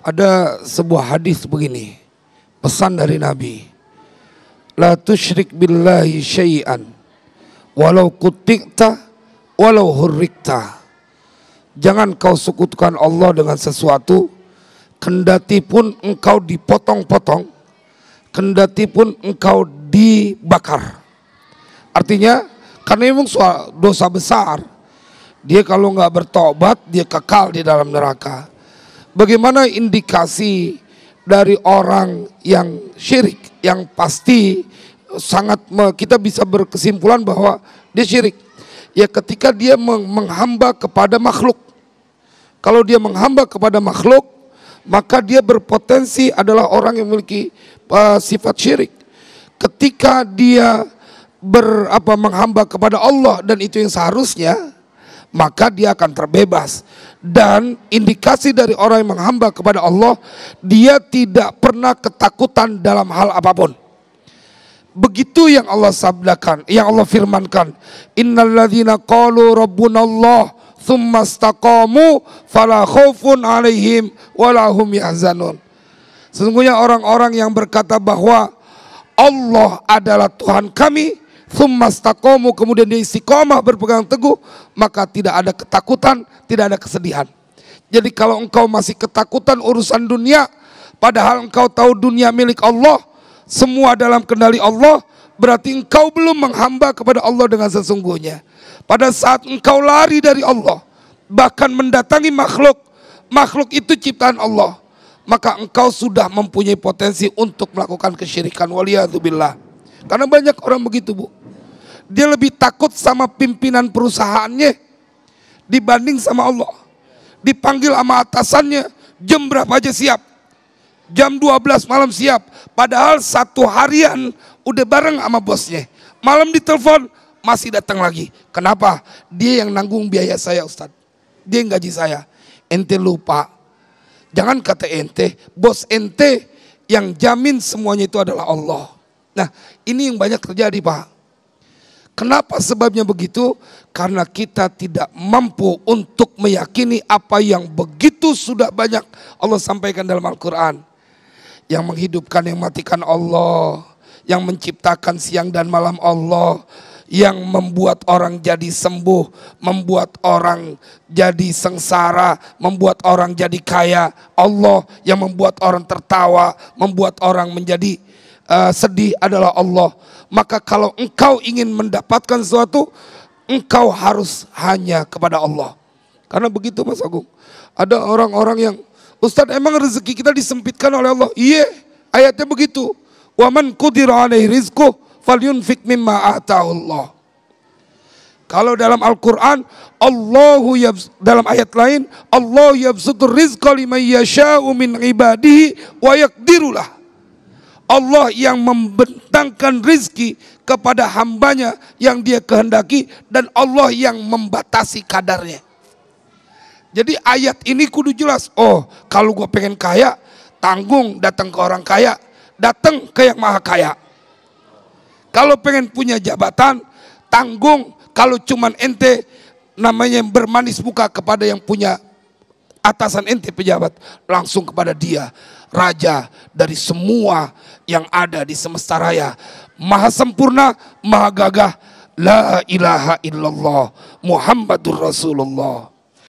Ada sebuah hadis begini. Pesan dari Nabi. La tusyrik billahi syai'an. Walau kutikta, walau hurrikta. Jangan kau sekutukan Allah dengan sesuatu. Kendati pun engkau dipotong-potong. Kendati pun engkau dibakar. Artinya, karena memang dosa besar. Dia kalau nggak bertobat, dia kekal di dalam neraka. Bagaimana indikasi dari orang yang syirik yang pasti sangat kita bisa berkesimpulan bahwa dia syirik. Ya ketika dia menghamba kepada makhluk. Kalau dia menghamba kepada makhluk, maka dia berpotensi adalah orang yang memiliki uh, sifat syirik. Ketika dia ber apa menghamba kepada Allah dan itu yang seharusnya maka dia akan terbebas. Dan indikasi dari orang yang menghamba kepada Allah, dia tidak pernah ketakutan dalam hal apapun. Begitu yang Allah sabdakan, yang Allah firmankan, "Innalladzina qalu rabbunallah thumma istaqamu fala 'alaihim walahum yahzanun." Sesungguhnya orang-orang yang berkata bahwa Allah adalah Tuhan kami, Thummastaqomu kemudian dia istiqomah berpegang teguh, maka tidak ada ketakutan, tidak ada kesedihan. Jadi kalau engkau masih ketakutan urusan dunia, padahal engkau tahu dunia milik Allah, semua dalam kendali Allah, berarti engkau belum menghamba kepada Allah dengan sesungguhnya. Pada saat engkau lari dari Allah, bahkan mendatangi makhluk, makhluk itu ciptaan Allah, maka engkau sudah mempunyai potensi untuk melakukan kesyirikan. Waliyahzubillah. Karena banyak orang begitu bu. Dia lebih takut sama pimpinan perusahaannya dibanding sama Allah. Dipanggil sama atasannya jam berapa aja siap. Jam 12 malam siap. Padahal satu harian udah bareng sama bosnya. Malam ditelepon masih datang lagi. Kenapa? Dia yang nanggung biaya saya Ustadz. Dia yang gaji saya. Ente lupa. Jangan kata ente, bos ente yang jamin semuanya itu adalah Allah. Nah, ini yang banyak terjadi, Pak. Kenapa sebabnya begitu? Karena kita tidak mampu untuk meyakini apa yang begitu sudah banyak Allah sampaikan dalam Al-Quran. Yang menghidupkan, yang matikan Allah. Yang menciptakan siang dan malam Allah. Yang membuat orang jadi sembuh. Membuat orang jadi sengsara. Membuat orang jadi kaya. Allah yang membuat orang tertawa. Membuat orang menjadi Eh, sedih adalah Allah. Maka kalau engkau ingin mendapatkan sesuatu, engkau harus hanya kepada Allah. Karena begitu Mas Agung. Ada orang-orang yang, Ustaz emang rezeki kita disempitkan oleh Allah? Iya, ayatnya begitu. Waman kudira alaih rizkuh falyunfik mimma Allah. Kalau dalam Al-Quran, Allahu dalam ayat lain, Allah yabsutur rizqa liman yasha'u min ibadihi wa yakdirulah. Allah yang membentangkan rizki kepada hambanya yang dia kehendaki dan Allah yang membatasi kadarnya. Jadi ayat ini kudu jelas. Oh, kalau gue pengen kaya, tanggung datang ke orang kaya, datang ke yang maha kaya. Kalau pengen punya jabatan, tanggung kalau cuman ente namanya yang bermanis muka kepada yang punya atasan ente pejabat, langsung kepada dia raja dari semua yang ada di semesta raya. Maha sempurna, maha gagah, la ilaha illallah Muhammadur Rasulullah.